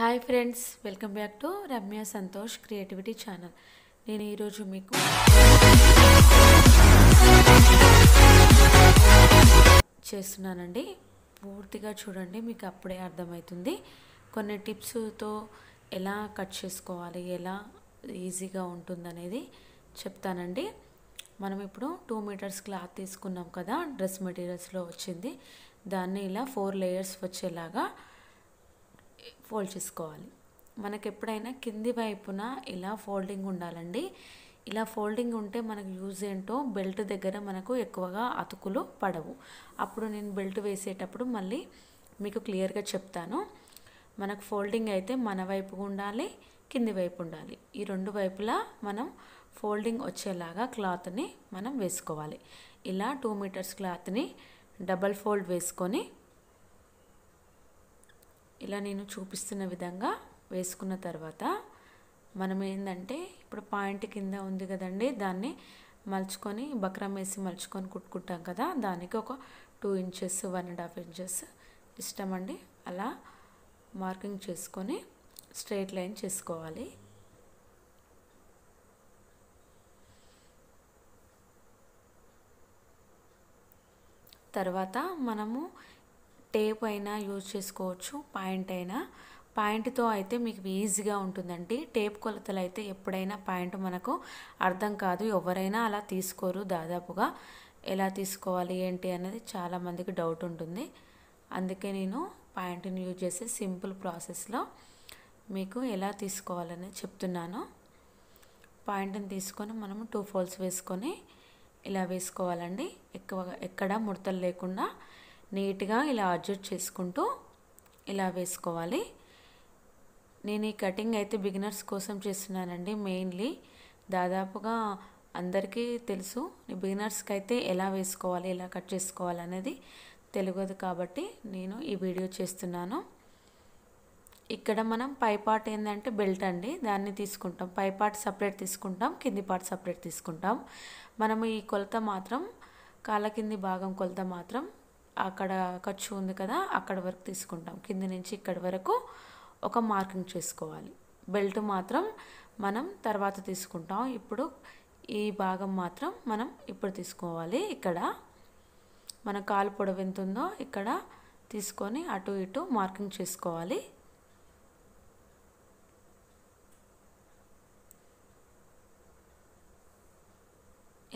hi friends welcome back to Ramya Santosh creativity channel నేను ఈరోజు మీకు చేస్తున్నానండి పూర్తిగా చూడండి మీకు అప్పుడే అర్థమవుతుంది కొన్ని టిప్స్తో ఎలా కట్ చేసుకోవాలి ఎలా ఈజీగా ఉంటుందనేది చెప్తానండి మనం ఇప్పుడు టూ మీటర్స్ క్లాత్ తీసుకున్నాం కదా డ్రెస్ మెటీరియల్స్లో వచ్చింది దాన్ని ఇలా ఫోర్ లేయర్స్ వచ్చేలాగా ఫోల్డ్ చేసుకోవాలి మనకు ఎప్పుడైనా కింది వైపున ఇలా ఫోల్డింగ్ ఉండాలండి ఇలా ఫోల్డింగ్ ఉంటే మనకు యూజ్ ఏంటో బెల్ట్ దగ్గర మనకు ఎక్కువగా అతుకులు పడవు అప్పుడు నేను బెల్ట్ వేసేటప్పుడు మళ్ళీ మీకు క్లియర్గా చెప్తాను మనకు ఫోల్డింగ్ అయితే మన వైపు ఉండాలి కింది వైపు ఉండాలి ఈ రెండు వైపులా మనం ఫోల్డింగ్ వచ్చేలాగా క్లాత్ని మనం వేసుకోవాలి ఇలా టూ మీటర్స్ క్లాత్ని డబల్ ఫోల్డ్ వేసుకొని ఇలా నేను చూపిస్తున్న విధంగా వేసుకున్న తర్వాత మనం ఏంటంటే ఇప్పుడు పాయింట్ కింద ఉంది కదండి దాన్ని మలుచుకొని బక్రం వేసి మలుచుకొని కుట్టుకుంటాం కదా దానికి ఒక two inches one and half inches ఇష్టం అండి అలా మార్కింగ్ చేసుకొని స్ట్రైట్ లైన్ చేసుకోవాలి తర్వాత మనము టేప్ అయినా యూజ్ చేసుకోవచ్చు పాయింట్ అయినా పాయింట్తో అయితే మీకు ఈజీగా ఉంటుందండి టేప్ కొలతలు అయితే ఎప్పుడైనా పాయింట్ మనకు అర్థం కాదు ఎవరైనా అలా తీసుకోరు దాదాపుగా ఎలా తీసుకోవాలి ఏంటి అనేది చాలామందికి డౌట్ ఉంటుంది అందుకే నేను పాయింట్ని యూజ్ చేసే సింపుల్ ప్రాసెస్లో మీకు ఎలా తీసుకోవాలని చెప్తున్నాను పాయింట్ని తీసుకొని మనము టూ ఫోల్స్ వేసుకొని ఇలా వేసుకోవాలండి ఎక్కువగా ఎక్కడ ముడతలు లేకుండా నీట్గా ఇలా అడ్జస్ట్ చేసుకుంటూ ఇలా వేసుకోవాలి నేను ఈ కటింగ్ అయితే బిగినర్స్ కోసం చేస్తున్నానండి మెయిన్లీ దాదాపుగా అందరికీ తెలుసు బిగినర్స్కి అయితే ఎలా వేసుకోవాలి ఎలా కట్ చేసుకోవాలి అనేది తెలియదు కాబట్టి నేను ఈ వీడియో చేస్తున్నాను ఇక్కడ మనం పై పార్ట్ ఏంటంటే బెల్ట్ అండి దాన్ని తీసుకుంటాం పై పార్ట్ సపరేట్ తీసుకుంటాం కింది పార్ట్ సపరేట్ తీసుకుంటాం మనం ఈ కొలత మాత్రం కాళ్ళ కింది భాగం కొలత మాత్రం అక్కడ ఖర్చు ఉంది కదా అక్కడ వరకు తీసుకుంటాం కింది నుంచి ఇక్కడ వరకు ఒక మార్కింగ్ చేసుకోవాలి బెల్ట్ మాత్రం మనం తర్వాత తీసుకుంటాం ఇప్పుడు ఈ భాగం మాత్రం మనం ఇప్పుడు తీసుకోవాలి ఇక్కడ మన కాలు పొడవు ఎంత ఉందో ఇక్కడ తీసుకొని అటు ఇటు మార్కింగ్ చేసుకోవాలి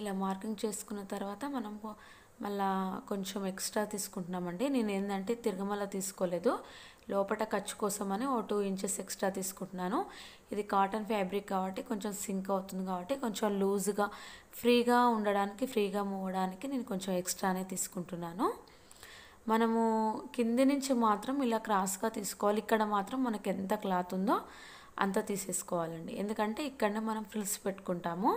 ఇలా మార్కింగ్ చేసుకున్న తర్వాత మనం మళ్ళా కొంచెం ఎక్స్ట్రా తీసుకుంటున్నామండి నేను ఏంటంటే తిరగమల తీసుకోలేదు లోపల ఖర్చు కోసమని ఓ టూ ఇంచెస్ ఎక్స్ట్రా తీసుకుంటున్నాను ఇది కాటన్ ఫ్యాబ్రిక్ కాబట్టి కొంచెం సింక్ అవుతుంది కాబట్టి కొంచెం లూజ్గా ఫ్రీగా ఉండడానికి ఫ్రీగా మూవడానికి నేను కొంచెం ఎక్స్ట్రానే తీసుకుంటున్నాను మనము కింది నుంచి మాత్రం ఇలా క్రాస్గా తీసుకోవాలి ఇక్కడ మాత్రం మనకు ఎంత క్లాత్ ఉందో అంత తీసేసుకోవాలండి ఎందుకంటే ఇక్కడనే మనం ఫ్రిల్స్ పెట్టుకుంటాము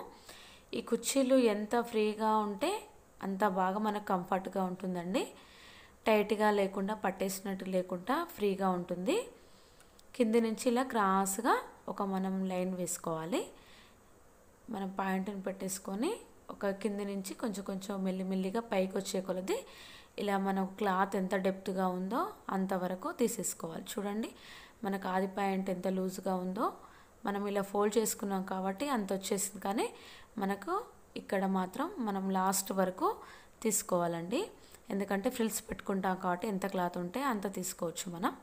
ఈ కుర్చీలు ఎంత ఫ్రీగా ఉంటే అంత బాగా మనకు కంఫర్ట్గా ఉంటుందండి టైట్గా లేకుండా పట్టేసినట్టు లేకుండా ఫ్రీగా ఉంటుంది కింది నుంచి ఇలా క్రాస్గా ఒక మనం లైన్ వేసుకోవాలి మనం పాయింట్ని పెట్టేసుకొని ఒక కింది నుంచి కొంచెం కొంచెం మెల్లిమెల్లిగా పైకి వచ్చే కొలది ఇలా మన క్లాత్ ఎంత డెప్త్గా ఉందో అంతవరకు తీసేసుకోవాలి చూడండి మనకు ఆది పాయింట్ ఎంత లూజ్గా ఉందో మనం ఇలా ఫోల్డ్ చేసుకున్నాం కాబట్టి అంత వచ్చేసింది కానీ మనకు ఇక్కడ మాత్రం మనం లాస్ట్ వరకు తీసుకోవాలండి ఎందుకంటే ఫ్రిల్స్ పెట్టుకుంటాం కాబట్టి ఎంత క్లాత్ ఉంటే అంత తీసుకోవచ్చు మనం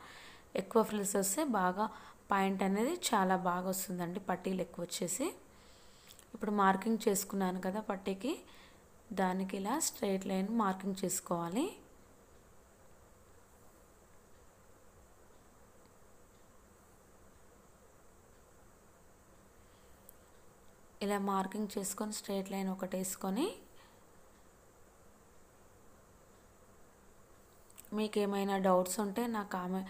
ఎక్కువ ఫ్రిల్స్ వస్తే బాగా పాయింట్ అనేది చాలా బాగా వస్తుందండి పట్టీలు ఎక్కువ వచ్చేసి ఇప్పుడు మార్కింగ్ చేసుకున్నాను కదా పట్టీకి దానికి ఇలా స్ట్రైట్ లైన్ మార్కింగ్ చేసుకోవాలి ఇలా మార్కింగ్ చేసుకొని స్ట్రేట్ లైన్ ఒకటి వేసుకొని మీకు ఏమైనా డౌట్స్ ఉంటే నా కామె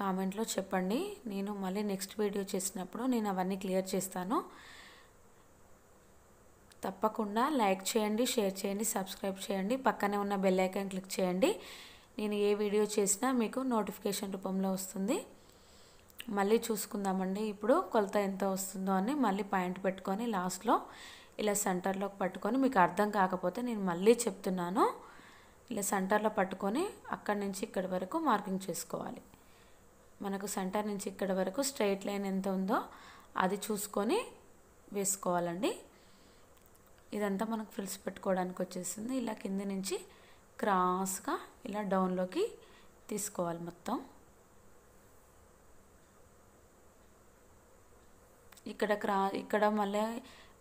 కామెంట్లో చెప్పండి నేను మళ్ళీ నెక్స్ట్ వీడియో చేసినప్పుడు నేను అవన్నీ క్లియర్ చేస్తాను తప్పకుండా లైక్ చేయండి షేర్ చేయండి సబ్స్క్రైబ్ చేయండి పక్కనే ఉన్న బెల్ ఐకాన్ క్లిక్ చేయండి నేను ఏ వీడియో చేసినా మీకు నోటిఫికేషన్ రూపంలో వస్తుంది మళ్ళీ చూసుకుందామండి ఇప్పుడు కొలత ఎంత వస్తుందో అని మళ్ళీ పాయింట్ పెట్టుకొని లాస్ట్లో ఇలా సెంటర్లోకి పట్టుకొని మీకు అర్థం కాకపోతే నేను మళ్ళీ చెప్తున్నాను ఇలా సెంటర్లో పట్టుకొని అక్కడి నుంచి ఇక్కడి వరకు మార్కింగ్ చేసుకోవాలి మనకు సెంటర్ నుంచి ఇక్కడి వరకు స్ట్రైట్ లైన్ ఎంత ఉందో అది చూసుకొని వేసుకోవాలండి ఇదంతా మనకు ఫిల్స్ పెట్టుకోవడానికి వచ్చేసింది ఇలా కింది నుంచి క్రాస్గా ఇలా డౌన్లోకి తీసుకోవాలి మొత్తం ఇక్కడ క్రా ఇక్కడ మళ్ళీ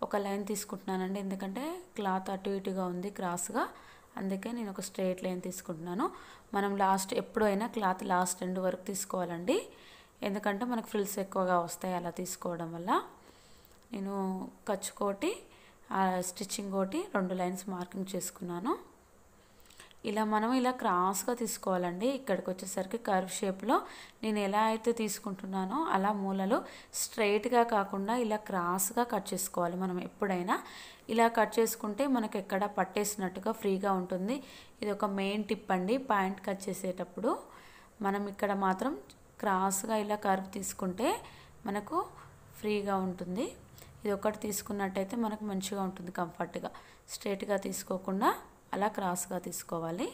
ఒక లైన్ తీసుకుంటున్నానండి ఎందుకంటే క్లాత్ అటు ఇటుగా ఉంది క్రాస్గా అందుకే నేను ఒక స్ట్రైట్ లైన్ తీసుకుంటున్నాను మనం లాస్ట్ ఎప్పుడైనా క్లాత్ లాస్ట్ ఎండ్ వరకు తీసుకోవాలండి ఎందుకంటే మనకు ఫ్రిల్స్ ఎక్కువగా వస్తాయి అలా తీసుకోవడం వల్ల నేను ఖర్చుకోటి స్టిచ్చింగ్ ఒకటి రెండు లైన్స్ మార్కింగ్ చేసుకున్నాను ఇలా మనం ఇలా క్రాస్గా తీసుకోవాలండి ఇక్కడికి వచ్చేసరికి కర్వ్ షేప్లో నేను ఎలా అయితే తీసుకుంటున్నానో అలా మూలలు స్ట్రైట్గా కాకుండా ఇలా క్రాస్గా కట్ చేసుకోవాలి మనం ఎప్పుడైనా ఇలా కట్ చేసుకుంటే మనకు ఎక్కడ పట్టేసినట్టుగా ఫ్రీగా ఉంటుంది ఇది ఒక మెయిన్ టిప్ అండి ప్యాంట్ కట్ చేసేటప్పుడు మనం ఇక్కడ మాత్రం క్రాస్గా ఇలా కర్వ్ తీసుకుంటే మనకు ఫ్రీగా ఉంటుంది ఇది ఒకటి తీసుకున్నట్టయితే మనకు మంచిగా ఉంటుంది కంఫర్ట్గా స్ట్రైట్గా తీసుకోకుండా అలా క్రాస్గా తీసుకోవాలి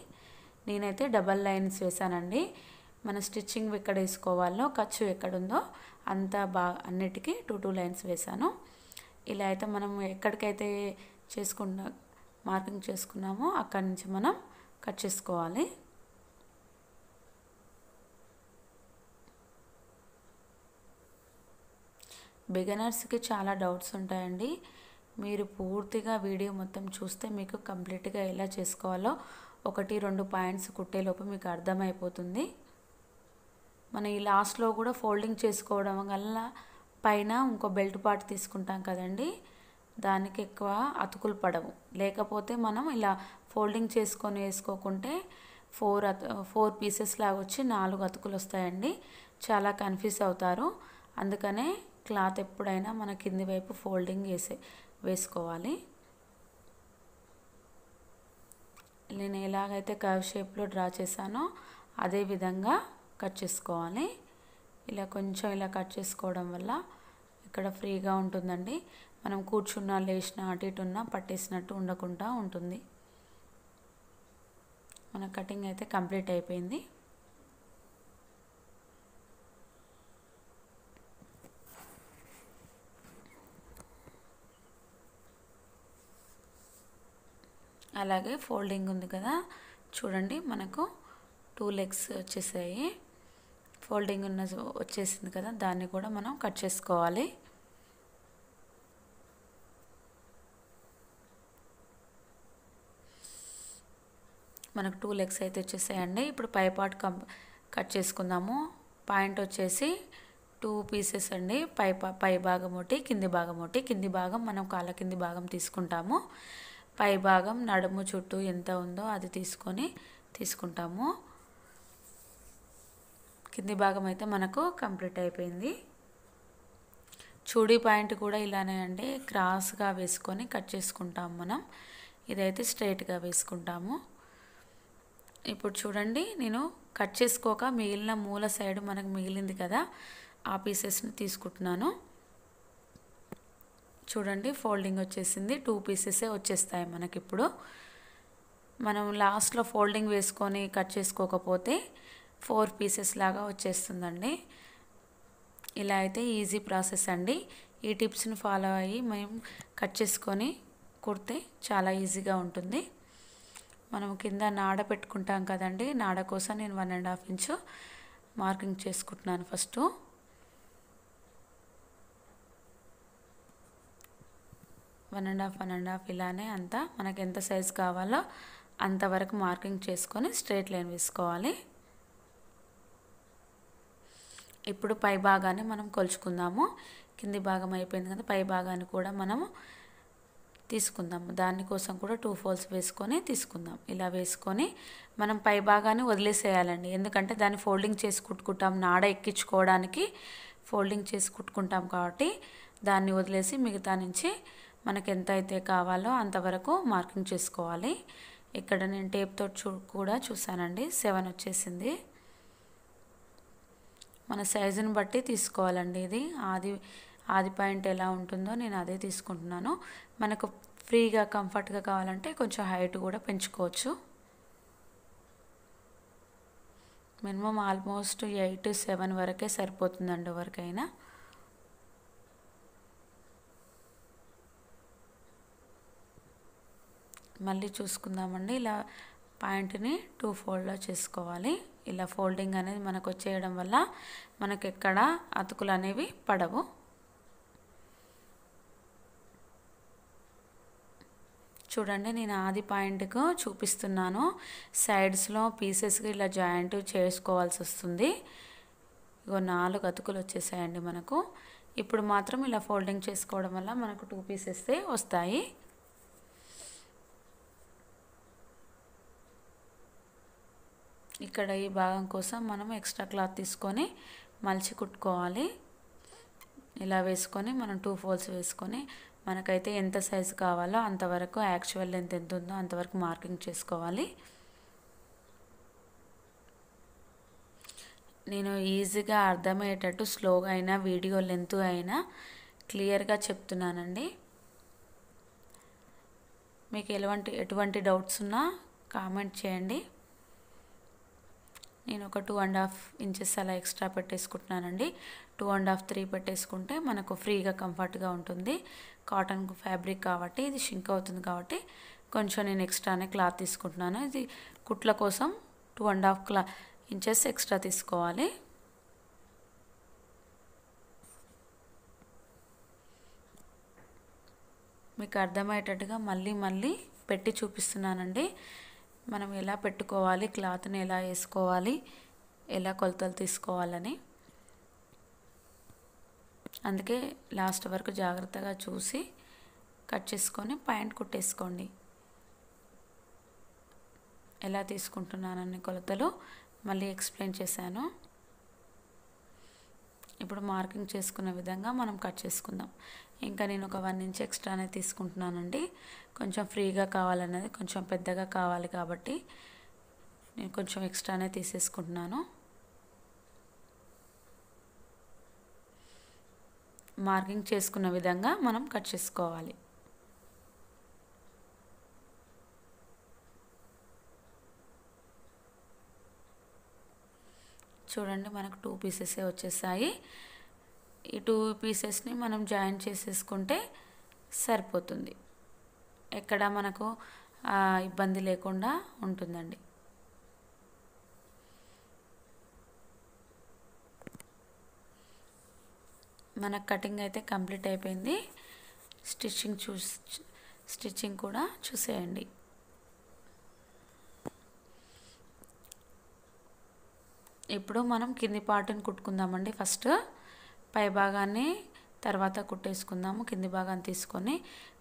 నేనైతే డబల్ లైన్స్ వేసానండి మన స్టిచ్చింగ్ ఎక్కడ వేసుకోవాలో ఖర్చు ఎక్కడుందో అంత బాగా అన్నిటికీ టూ టూ లైన్స్ వేసాను ఇలా అయితే మనం ఎక్కడికైతే చేసుకున్న మార్కింగ్ చేసుకున్నామో అక్కడి నుంచి మనం కట్ చేసుకోవాలి బిగనర్స్కి చాలా డౌట్స్ ఉంటాయండి మీరు పూర్తిగా వీడియో మొత్తం చూస్తే మీకు కంప్లీట్గా ఎలా చేసుకోవాలో ఒకటి రెండు పాయింట్స్ కుట్టేలోపు మీకు అర్థమైపోతుంది మనం ఈ లాస్ట్లో కూడా ఫోల్డింగ్ చేసుకోవడం వల్ల పైన ఇంకో బెల్ట్ పార్ట్ తీసుకుంటాం కదండి దానికి ఎక్కువ అతుకులు పడవు లేకపోతే మనం ఇలా ఫోల్డింగ్ చేసుకొని వేసుకోకుంటే ఫోర్ అత ఫోర్ పీసెస్ లాగా వచ్చి నాలుగు అతుకులు వస్తాయండి చాలా కన్ఫ్యూజ్ అవుతారు అందుకనే క్లాత్ ఎప్పుడైనా మన కింది వైపు ఫోల్డింగ్ వేసే వేసుకోవాలి నేను ఎలాగైతే కర్వ్ షేప్లో డ్రా చేశానో అదే విధంగా కట్ చేసుకోవాలి ఇలా కొంచెం ఇలా కట్ చేసుకోవడం వల్ల ఇక్కడ ఫ్రీగా ఉంటుందండి మనం కూర్చున్నా లేచినా అటు ఇటు ఉన్నా పట్టేసినట్టు ఉండకుండా ఉంటుంది మన కటింగ్ అయితే కంప్లీట్ అయిపోయింది అలాగే ఫోల్డింగ్ ఉంది కదా చూడండి మనకు టూ లెగ్స్ వచ్చేసాయి ఫోల్డింగ్ ఉన్న వచ్చేసింది కదా దాన్ని కూడా మనం కట్ చేసుకోవాలి మనకు టూ లెగ్స్ అయితే వచ్చేసాయండి ఇప్పుడు పై పార్ట్ కం కట్ చేసుకుందాము పాయింట్ వచ్చేసి టూ పీసెస్ అండి పై పై భాగం ఒకటి కింది భాగం ఒకటి కింది భాగం మనం కాళ్ళ కింది భాగం తీసుకుంటాము పై భాగం నడుము చుట్టూ ఎంత ఉందో అది తీసుకొని తీసుకుంటాము కింది భాగం అయితే మనకు కంప్లీట్ అయిపోయింది చూడీ పాయింట్ కూడా ఇలానే అండి క్రాస్గా వేసుకొని కట్ చేసుకుంటాం మనం ఇదైతే స్ట్రైట్గా వేసుకుంటాము ఇప్పుడు చూడండి నేను కట్ చేసుకోక మిగిలిన మూల సైడ్ మనకు మిగిలింది కదా ఆ పీసెస్ని తీసుకుంటున్నాను చూడండి ఫోల్డింగ్ వచ్చేసింది టూ పీసెసే వచ్చేస్తాయి మనకి ఇప్పుడు మనం లాస్ట్లో ఫోల్డింగ్ వేసుకొని కట్ చేసుకోకపోతే ఫోర్ పీసెస్ లాగా వచ్చేస్తుందండి ఇలా అయితే ఈజీ ప్రాసెస్ అండి ఈ టిప్స్ని ఫాలో అయ్యి మేము కట్ చేసుకొని కుడితే చాలా ఈజీగా ఉంటుంది మనం కింద నాడ పెట్టుకుంటాం కదండి నాడ కోసం నేను one and half inch marking చేసుకుంటున్నాను first one and half one and half ఇలానే అంతా మనకు ఎంత సైజ్ కావాలో అంతవరకు మార్కింగ్ చేసుకొని స్ట్రేట్ లైన్ వేసుకోవాలి ఇప్పుడు పై భాగాన్ని మనం కొలుచుకుందాము కింది భాగం అయిపోయింది కదా పై భాగాన్ని కూడా మనము తీసుకుందాము దానికోసం కూడా టూ ఫోల్స్ వేసుకొని తీసుకుందాం ఇలా వేసుకొని మనం పై భాగాన్ని వదిలేసేయాలండి ఎందుకంటే దాన్ని ఫోల్డింగ్ చేసి కుట్టుకుంటాం నాడ ఎక్కించుకోవడానికి ఫోల్డింగ్ చేసి కుట్టుకుంటాం కాబట్టి దాన్ని వదిలేసి మిగతా నుంచి మనకు ఎంత అయితే కావాలో అంతవరకు మార్కింగ్ చేసుకోవాలి ఇక్కడ నేను టేప్తో చూ కూడా చూసానండి సెవెన్ వచ్చేసింది మన సైజుని బట్టి తీసుకోవాలండి ఇది ఆది ఆది పాయింట్ ఎలా ఉంటుందో నేను అదే తీసుకుంటున్నాను మనకు ఫ్రీగా కంఫర్ట్గా కావాలంటే కొంచెం హైట్ కూడా పెంచుకోవచ్చు మినిమం ఆల్మోస్ట్ ఎయిట్ సెవెన్ వరకే సరిపోతుందండి ఎవరికైనా మళ్ళీ చూసుకుందామండి ఇలా పాయింట్ని టూ ఫోల్డ్లో చేసుకోవాలి ఇలా ఫోల్డింగ్ అనేది మనకు వచ్చేయడం వల్ల మనకు ఎక్కడ అతుకులు అనేవి పడవు చూడండి నేను ఆది పాయింట్కు చూపిస్తున్నాను సైడ్స్లో పీసెస్కి ఇలా జాయింట్ చేసుకోవాల్సి వస్తుంది ఇగో నాలుగు అతుకులు వచ్చేసాయండి మనకు ఇప్పుడు మాత్రం ఇలా ఫోల్డింగ్ చేసుకోవడం వల్ల మనకు టూ పీసెస్ వస్తాయి ఇక్కడ ఈ భాగం కోసం మనం ఎక్స్ట్రా క్లాత్ తీసుకొని మలిచి కుట్టుకోవాలి ఇలా వేసుకొని మనం టూ ఫోల్స్ వేసుకొని మనకైతే ఎంత సైజు కావాలో అంతవరకు యాక్చువల్ లెంత్ ఎంత ఉందో అంతవరకు మార్కింగ్ చేసుకోవాలి నేను ఈజీగా అర్థమయ్యేటట్టు స్లోగా అయినా వీడియో లెంత్ అయినా క్లియర్గా చెప్తున్నానండి మీకు ఎలాంటి ఎటువంటి డౌట్స్ ఉన్నా కామెంట్ చేయండి నేను ఒక టూ అండ్ హాఫ్ ఇంచెస్ అలా ఎక్స్ట్రా పెట్టేసుకుంటున్నానండి టూ అండ్ హాఫ్ త్రీ పెట్టేసుకుంటే మనకు ఫ్రీగా కంఫర్ట్గా ఉంటుంది కాటన్ ఫ్యాబ్రిక్ కాబట్టి ఇది షింక్ అవుతుంది కాబట్టి కొంచెం నేను ఎక్స్ట్రానే క్లాత్ తీసుకుంటున్నాను ఇది కుట్ల కోసం టూ అండ్ హాఫ్ క్లా ఇంచెస్ ఎక్స్ట్రా తీసుకోవాలి మీకు అర్థమయ్యేటట్టుగా మళ్ళీ మళ్ళీ పెట్టి చూపిస్తున్నానండి మనం ఎలా పెట్టుకోవాలి క్లాత్ని ఎలా వేసుకోవాలి ఎలా కొలతలు తీసుకోవాలని అందుకే లాస్ట్ వరకు జాగ్రత్తగా చూసి కట్ చేసుకొని ప్యాంట్ కుట్టేసుకోండి ఎలా తీసుకుంటున్నానని కొలతలు మళ్ళీ ఎక్స్ప్లెయిన్ చేశాను ఇప్పుడు మార్కింగ్ చేసుకున్న విధంగా మనం కట్ చేసుకుందాం ఇంకా నేను ఒక వన్ ఇంచ్ ఎక్స్ట్రానే తీసుకుంటున్నానండి కొంచెం ఫ్రీగా కావాలన్నది కొంచెం పెద్దగా కావాలి కాబట్టి నేను కొంచెం ఎక్స్ట్రానే తీసేసుకుంటున్నాను మార్కింగ్ చేసుకున్న విధంగా మనం కట్ చేసుకోవాలి చూడండి మనకు టూ పీసెసే వచ్చేసాయి ఈ టూ పీసెస్ని మనం జాయిన్ చేసేసుకుంటే సరిపోతుంది ఎక్కడ మనకు ఇబ్బంది లేకుండా ఉంటుందండి మన కటింగ్ అయితే కంప్లీట్ అయిపోయింది స్టిచ్చింగ్ చూ స్టిచ్చింగ్ కూడా చూసేయండి ఇప్పుడు మనం కింది పార్ట్ని కుట్టుకుందామండి ఫస్ట్ పై భాగాన్ని తర్వాత కుట్టేసుకుందాము కింది భాగాన్ని తీసుకొని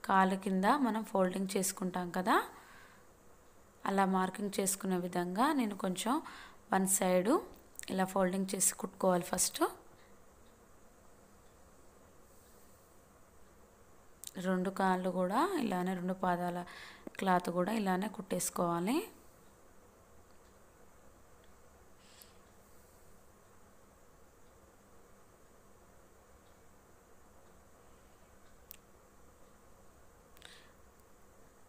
కాలు కింద మనం ఫోల్డింగ్ చేసుకుంటాం కదా అలా మార్కింగ్ చేసుకునే విధంగా నేను కొంచెం వన్ సైడు ఇలా ఫోల్డింగ్ చేసి కుట్టుకోవాలి ఫస్ట్ రెండు కాళ్ళు కూడా ఇలానే రెండు పాదాల క్లాత్ కూడా ఇలానే కుట్టేసుకోవాలి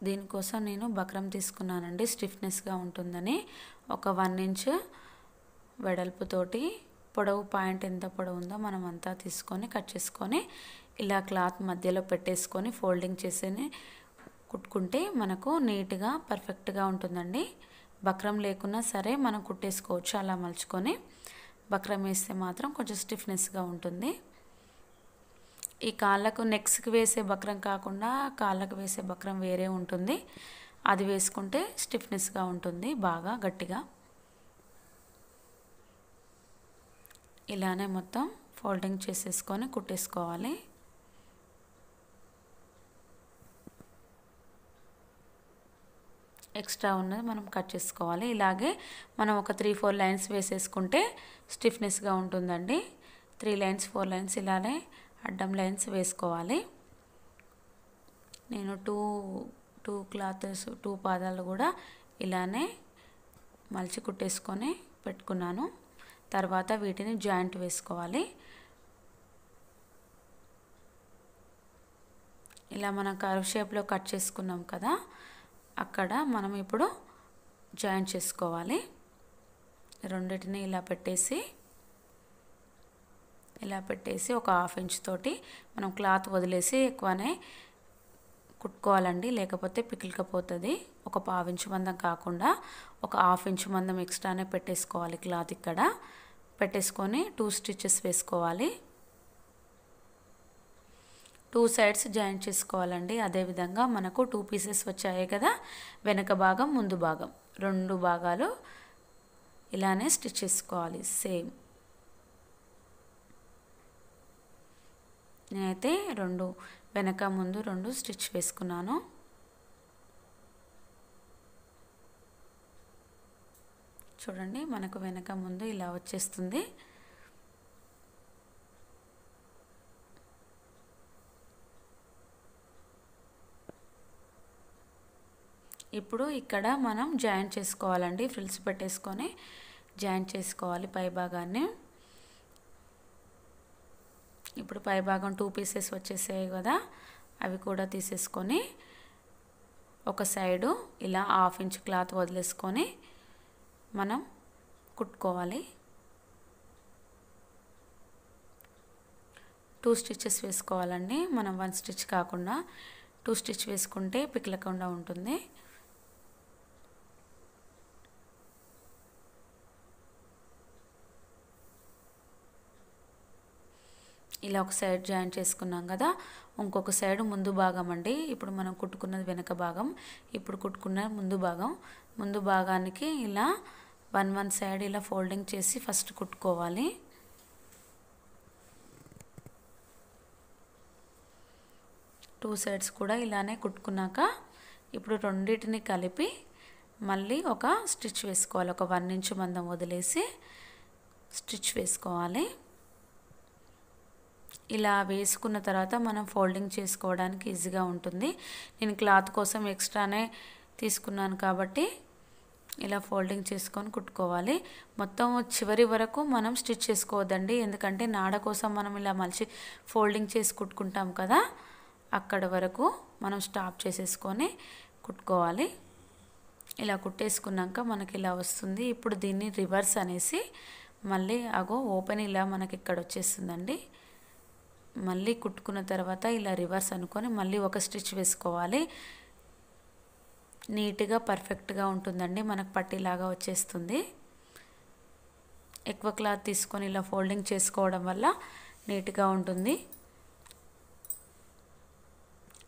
దీనికోసం నేను బక్రం తీసుకున్నానండి స్టిఫ్నెస్గా ఉంటుందని ఒక వన్ ఇంచ్ వెడల్పుతోటి పొడవు పాయింట్ ఎంత పొడవు ఉందో మనం అంతా తీసుకొని కట్ చేసుకొని ఇలా క్లాత్ మధ్యలో పెట్టేసుకొని ఫోల్డింగ్ చేసేని కుట్టుకుంటే మనకు నీట్గా పర్ఫెక్ట్గా ఉంటుందండి బక్రం లేకున్నా సరే మనం కుట్టేసుకోవచ్చు అలా మలుచుకొని బక్రం వేస్తే మాత్రం కొంచెం స్టిఫ్నెస్గా ఉంటుంది ఈ కాళ్ళకు నెక్స్ట్కి వేసే బక్రం కాకుండా కాళ్ళకు వేసే బక్రం వేరే ఉంటుంది అది వేసుకుంటే స్టిఫ్నెస్గా ఉంటుంది బాగా గట్టిగా ఇలానే మొత్తం ఫోల్డింగ్ చేసేసుకొని కుట్టేసుకోవాలి ఎక్స్ట్రా ఉన్నది మనం కట్ చేసుకోవాలి ఇలాగే మనం ఒక త్రీ ఫోర్ లైన్స్ వేసేసుకుంటే స్టిఫ్నెస్గా ఉంటుందండి త్రీ లైన్స్ ఫోర్ లైన్స్ ఇలానే అడ్డం లైన్స్ వేసుకోవాలి నేను టూ టూ క్లాత్స్ టూ పాదాలు కూడా ఇలానే మలిచి కుట్టేసుకొని పెట్టుకున్నాను తర్వాత వీటిని జాయింట్ వేసుకోవాలి ఇలా మనం కర్వ్ షేప్లో కట్ చేసుకున్నాం కదా అక్కడ మనం ఇప్పుడు జాయింట్ చేసుకోవాలి రెండింటిని ఇలా పెట్టేసి ఇలా పెట్టేసి ఒక హాఫ్ ఇంచ్ తోటి మనం క్లాత్ వదిలేసి ఎక్కువనే కుట్టుకోవాలండి లేకపోతే పికిలికపోతుంది ఒక పావు ఇంచు మందం కాకుండా ఒక హాఫ్ ఇంచు మందం ఎక్స్ట్రానే పెట్టేసుకోవాలి క్లాత్ ఇక్కడ పెట్టేసుకొని టూ స్టిచ్చెస్ వేసుకోవాలి టూ సైడ్స్ జాయింట్ చేసుకోవాలండి అదేవిధంగా మనకు టూ పీసెస్ వచ్చాయి కదా వెనక భాగం ముందు భాగం రెండు భాగాలు ఇలానే స్టిచ్ చేసుకోవాలి సేమ్ నేనైతే రెండు వెనక ముందు రెండు స్టిచ్ వేసుకున్నాను చూడండి మనకు వెనక ముందు ఇలా వచ్చేస్తుంది ఇప్పుడు ఇక్కడ మనం జాయింట్ చేసుకోవాలండి ఫ్రిల్స్ పెట్టేసుకొని జాయింట్ చేసుకోవాలి పై భాగాన్ని ఇప్పుడు పైభాగం టూ పీసెస్ వచ్చేసాయి కదా అవి కూడా తీసేసుకొని ఒక సైడు ఇలా హాఫ్ ఇంచ్ క్లాత్ వదిలేసుకొని మనం కుట్టుకోవాలి టూ స్టిచ్చెస్ వేసుకోవాలండి మనం వన్ స్టిచ్ కాకుండా టూ స్టిచ్ వేసుకుంటే పిక్లకుండా ఉంటుంది ఇలా ఒక సైడ్ జాయిన్ చేసుకున్నాం కదా ఇంకొక సైడ్ ముందు భాగం అండి ఇప్పుడు మనం కుట్టుకున్నది వెనక భాగం ఇప్పుడు కుట్టుకున్న ముందు భాగం ముందు భాగానికి ఇలా వన్ వన్ సైడ్ ఇలా ఫోల్డింగ్ చేసి ఫస్ట్ కుట్టుకోవాలి టూ సైడ్స్ కూడా ఇలానే కుట్టుకున్నాక ఇప్పుడు రెండింటిని కలిపి మళ్ళీ ఒక స్టిచ్ వేసుకోవాలి ఒక వన్ ఇంచ్ మందం వదిలేసి స్టిచ్ వేసుకోవాలి ఇలా వేసుకున్న తర్వాత మనం ఫోల్డింగ్ చేసుకోవడానికి ఈజీగా ఉంటుంది నేను క్లాత్ కోసం ఎక్స్ట్రానే తీసుకున్నాను కాబట్టి ఇలా ఫోల్డింగ్ చేసుకొని కుట్టుకోవాలి మొత్తం చివరి వరకు మనం స్టిచ్ చేసుకోవద్దండి ఎందుకంటే నాడ కోసం మనం ఇలా మలిచి ఫోల్డింగ్ చేసి కుట్టుకుంటాం కదా అక్కడ వరకు మనం స్టాప్ చేసేసుకొని కుట్టుకోవాలి ఇలా కుట్టేసుకున్నాక మనకి ఇలా వస్తుంది ఇప్పుడు దీన్ని రివర్స్ అనేసి మళ్ళీ అగో ఓపెన్ ఇలా మనకి ఇక్కడ వచ్చేస్తుందండి మళ్ళీ కుట్టుకున్న తర్వాత ఇలా రివర్స్ అనుకొని మళ్ళీ ఒక స్టిచ్ వేసుకోవాలి నీట్గా పర్ఫెక్ట్గా ఉంటుందండి మనకు పట్టిలాగా వచ్చేస్తుంది ఎక్కువ క్లాత్ తీసుకొని ఇలా ఫోల్డింగ్ చేసుకోవడం వల్ల నీట్గా ఉంటుంది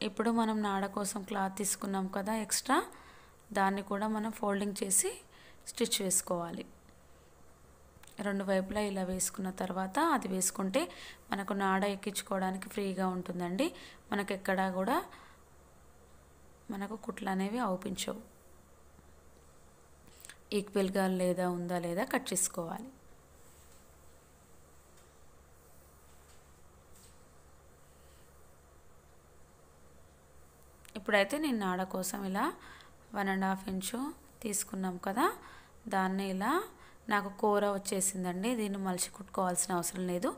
ఇప్పుడు మనం నాడ కోసం క్లాత్ తీసుకున్నాం కదా ఎక్స్ట్రా దాన్ని కూడా మనం ఫోల్డింగ్ చేసి స్టిచ్ వేసుకోవాలి రెండు వైపులా ఇలా వేసుకున్న తర్వాత అది వేసుకుంటే మనకు నాడ ఎక్కించుకోవడానికి ఫ్రీగా ఉంటుందండి మనకు ఎక్కడా కూడా మనకు కుట్లు అనేవి అవుపించవు ఈక్వల్గా లేదా ఉందా లేదా కట్ చేసుకోవాలి ఇప్పుడైతే నేను నాడ కోసం ఇలా వన్ అండ్ హాఫ్ ఇంచు తీసుకున్నాం కదా దాన్ని ఇలా నాకు కూర వచ్చేసిందండి దీన్ని మలిసి కుట్టుకోవాల్సిన అవసరం లేదు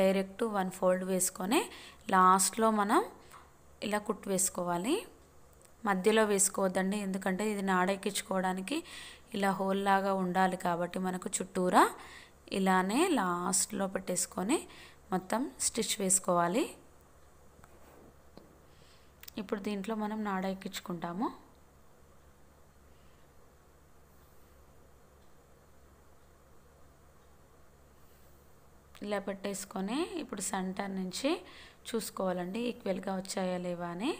డైరెక్ట్ వన్ ఫోల్డ్ వేసుకొని లాస్ట్లో మనం ఇలా కుట్టు వేసుకోవాలి మధ్యలో వేసుకోవద్దండి ఎందుకంటే ఇది నాడెక్కించుకోవడానికి ఇలా హోల్లాగా ఉండాలి కాబట్టి మనకు చుట్టూరా ఇలానే లాస్ట్లో పెట్టేసుకొని మొత్తం స్టిచ్ వేసుకోవాలి ఇప్పుడు దీంట్లో మనం నాడ ఎక్కించుకుంటాము ఇలా పెట్టేసుకొని ఇప్పుడు సెంటర్ నుంచి చూసుకోవాలండి ఈక్వల్గా వచ్చాయా లేవా అని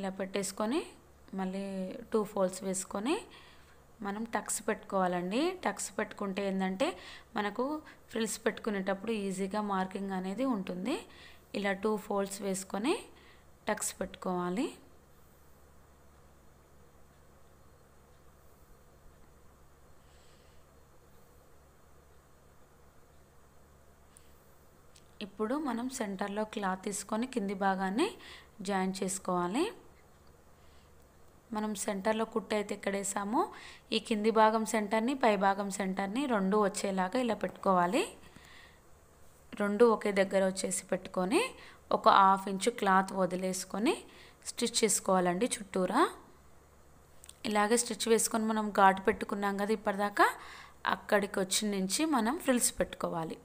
ఇలా పెట్టేసుకొని మళ్ళీ టూ ఫోల్స్ వేసుకొని మనం టక్స్ పెట్టుకోవాలండి టక్స్ పెట్టుకుంటే ఏంటంటే మనకు ఫ్రిల్స్ పెట్టుకునేటప్పుడు ఈజీగా మార్కింగ్ అనేది ఉంటుంది ఇలా టూ ఫోల్డ్స్ వేసుకొని టక్స్ పెట్టుకోవాలి ఇప్పుడు మనం సెంటర్లో క్లాత్ తీసుకొని కింది భాగాన్ని జాయిన్ చేసుకోవాలి మనం సెంటర్లో కుట్టు అయితే ఎక్కడేసామో ఈ కింది భాగం సెంటర్ని పై భాగం సెంటర్ని రెండు వచ్చేలాగా ఇలా పెట్టుకోవాలి రెండు ఒకే దగ్గర వచ్చేసి పెట్టుకొని ఒక హాఫ్ ఇంచు క్లాత్ వదిలేసుకొని స్టిచ్ చేసుకోవాలండి చుట్టూరా ఇలాగే స్టిచ్ వేసుకొని మనం ఘాటు పెట్టుకున్నాం కదా ఇప్పటిదాకా అక్కడికి వచ్చి నుంచి మనం ఫ్రిల్స్ పెట్టుకోవాలి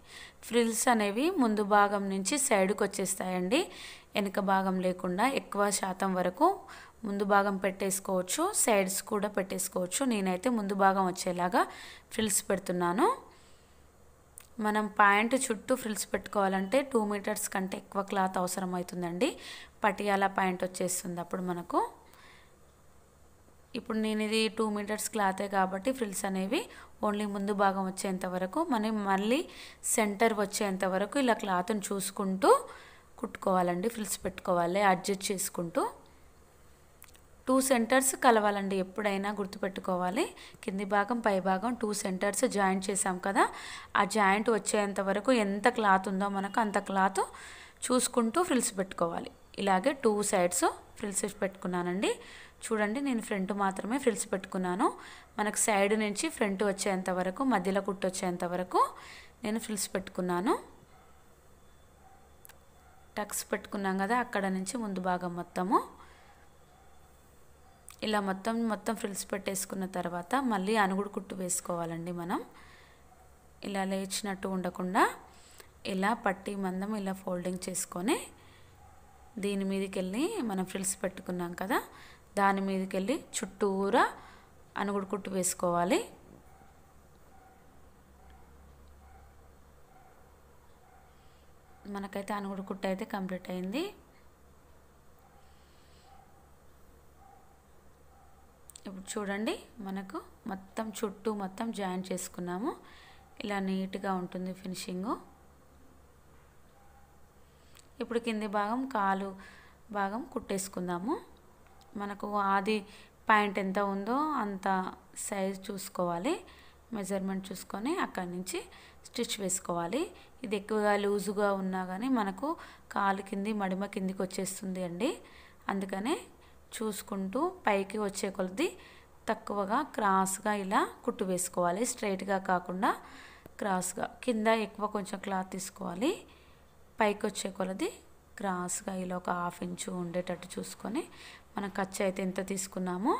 ఫ్రిల్స్ అనేవి ముందు భాగం నుంచి సైడ్కి వచ్చేస్తాయండి వెనక భాగం లేకుండా ఎక్కువ శాతం వరకు ముందు భాగం పెట్టేసుకోవచ్చు సైడ్స్ కూడా పెట్టేసుకోవచ్చు నేనైతే ముందు భాగం వచ్చేలాగా ఫ్రిల్స్ పెడుతున్నాను మనం ప్యాంట్ చుట్టూ ఫ్రిల్స్ పెట్టుకోవాలంటే టూ మీటర్స్ కంటే ఎక్కువ క్లాత్ అవసరం అవుతుందండి పటియాల ప్యాంట్ వచ్చేస్తుంది అప్పుడు మనకు ఇప్పుడు నేను ఇది టూ మీటర్స్ క్లాతే కాబట్టి ఫ్రిల్స్ అనేవి ఓన్లీ ముందు భాగం వచ్చేంత వరకు మనం మళ్ళీ సెంటర్ వచ్చేంత వరకు ఇలా క్లాత్ని చూసుకుంటూ కుట్టుకోవాలండి ఫ్రిల్స్ పెట్టుకోవాలి అడ్జస్ట్ చేసుకుంటూ టూ సెంటర్స్ కలవాలండి ఎప్పుడైనా గుర్తుపెట్టుకోవాలి కింది భాగం పై భాగం టూ సెంటర్స్ జాయింట్ చేసాం కదా ఆ జాయింట్ వచ్చేంత వరకు ఎంత క్లాత్ ఉందో మనకు అంత క్లాత్ చూసుకుంటూ ఫ్రిల్స్ పెట్టుకోవాలి ఇలాగే టూ సైడ్స్ ఫ్రిల్స్ పెట్టుకున్నానండి చూడండి నేను ఫ్రంట్ మాత్రమే ఫ్రిల్స్ పెట్టుకున్నాను మనకు సైడ్ నుంచి ఫ్రంట్ వచ్చేంత వరకు మధ్యలో కుట్టు వచ్చేంత వరకు నేను ఫ్రిల్స్ పెట్టుకున్నాను టక్స్ పెట్టుకున్నాం కదా అక్కడ నుంచి ముందు భాగం మొత్తము ఇలా మొత్తం మొత్తం ఫ్రిల్స్ పెట్టేసుకున్న తర్వాత మళ్ళీ అనుగుడు కుట్టు వేసుకోవాలండి మనం ఇలా లేచినట్టు ఉండకుండా ఇలా పట్టి మందం ఇలా ఫోల్డింగ్ చేసుకొని దీని మీదకి వెళ్ళి మనం ఫ్రిల్స్ పెట్టుకున్నాం కదా దాని మీదకి వెళ్ళి చుట్టూరా అనుగుడు కుట్టు వేసుకోవాలి మనకైతే అనుగుడు కుట్టు అయితే కంప్లీట్ అయింది ఇప్పుడు చూడండి మనకు మొత్తం చుట్టూ మొత్తం జాయిన్ చేసుకున్నాము ఇలా నీట్గా ఉంటుంది ఫినిషింగు ఇప్పుడు కింది భాగం కాలు భాగం కుట్టేసుకుందాము మనకు ఆది పాయింట్ ఎంత ఉందో అంత సైజ్ చూసుకోవాలి మెజర్మెంట్ చూసుకొని అక్కడి నుంచి స్టిచ్ వేసుకోవాలి ఇది ఎక్కువగా లూజుగా ఉన్నా కానీ మనకు కాలు కింది మడిమ కిందికి వచ్చేస్తుంది అండి అందుకనే చూసుకుంటూ పైకి వచ్చే కొలది తక్కువగా క్రాస్గా ఇలా కుట్టు వేసుకోవాలి స్ట్రైట్గా కాకుండా క్రాస్గా కింద ఎక్కువ కొంచెం క్లాత్ తీసుకోవాలి పైకి వచ్చే కొలది క్రాస్గా ఇలా ఒక హాఫ్ ఇంచు ఉండేటట్టు చూసుకొని మన ఖర్చు అయితే ఎంత తీసుకున్నామో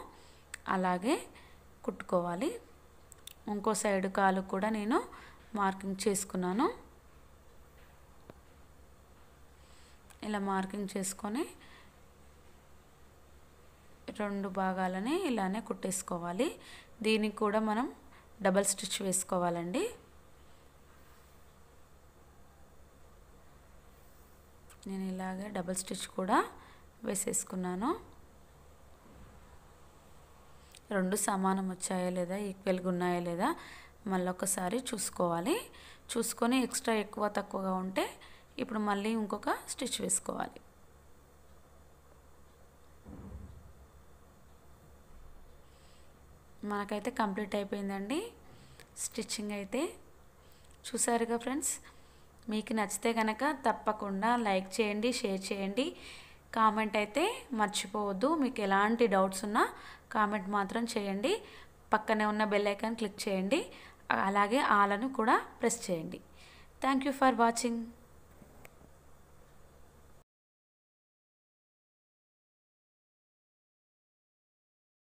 అలాగే కుట్టుకోవాలి ఇంకో సైడ్ కాలు కూడా నేను మార్కింగ్ చేసుకున్నాను ఇలా మార్కింగ్ చేసుకొని రెండు భాగాలని ఇలానే కుట్టేసుకోవాలి దీనికి కూడా మనం డబల్ స్టిచ్ వేసుకోవాలండి నేను ఇలాగే డబల్ స్టిచ్ కూడా వేసేసుకున్నాను రెండు సమానం వచ్చాయా లేదా ఈక్వల్గా ఉన్నాయా లేదా మళ్ళీ ఒకసారి చూసుకోవాలి చూసుకొని ఎక్స్ట్రా ఎక్కువ తక్కువగా ఉంటే ఇప్పుడు మళ్ళీ ఇంకొక స్టిచ్ వేసుకోవాలి మనకైతే కంప్లీట్ అయిపోయిందండి స్టిచ్చింగ్ అయితే చూసారుగా ఫ్రెండ్స్ మీకు నచ్చితే కనుక తప్పకుండా లైక్ చేయండి షేర్ చేయండి కామెంట్ అయితే మర్చిపోవద్దు మీకు ఎలాంటి డౌట్స్ ఉన్నా కామెంట్ మాత్రం చేయండి పక్కనే ఉన్న బెల్ ఐకాన్ క్లిక్ చేయండి అలాగే ఆలను కూడా ప్రెస్ చేయండి థ్యాంక్ యూ ఫర్ వాచింగ్